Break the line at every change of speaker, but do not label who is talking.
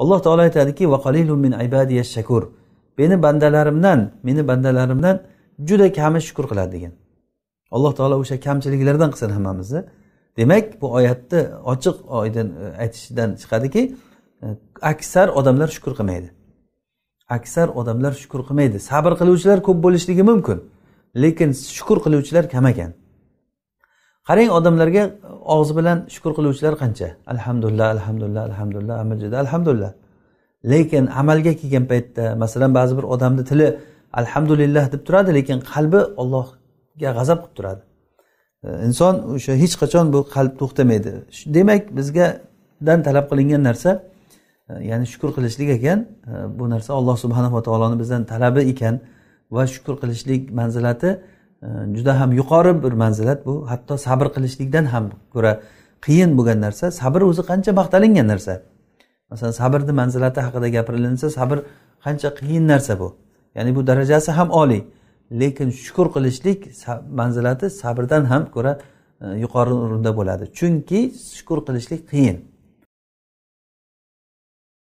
alloh taolo aytadiki meni bandalarimdan meni bandalarimdan juda kami shukur qiladi degan alloh taolo o'sha kamchiliklardan qilsin hammamizni demak bu oyatni ochiq oydin e, aytishidan chiqadiki e, aksar odamlar shukur qilmaydi aksar odamlar shukur qilmaydi sabr qiluvchilar ko'p bo'lishligi mumkin lekin shukur qiluvchilar kam ekan qarang odamlarga og'zi bilan shukur qiluvchilar qancha alhamdulillah alhamdulillah alhamdulillah alhamdulillah lekin amalga kelgan paytda masalan ba'zi bir odamni tili alhamdulillah deb turadi lekin qalbi ollohga g'azab qilib turadi e, inson o'sha hech qachon bu qalb to'xtamaydi demak bizgadan talab qilingan narsa e, ya'ni shukur qilishlik ekan e, bu narsa alloh subhanava taoloni bizdan talabi ekan va shukur qilishlik manzilati juda ham yuqori bir manzilat bu hatto sabr qilishlikdan ham ko'ra qiyin bo'lgan narsa sabr o'zi qancha maqtalingan narsa masalan sabrni manzilati haqida gapirilinsa sabr qancha qiyin narsa bu ya'ni bu darajasi ham oliy lekin shukur qilishlik manzilati sabrdan ham ko'ra e, yuqori o'rinda bo'ladi chunki shukur qilishlik qiyin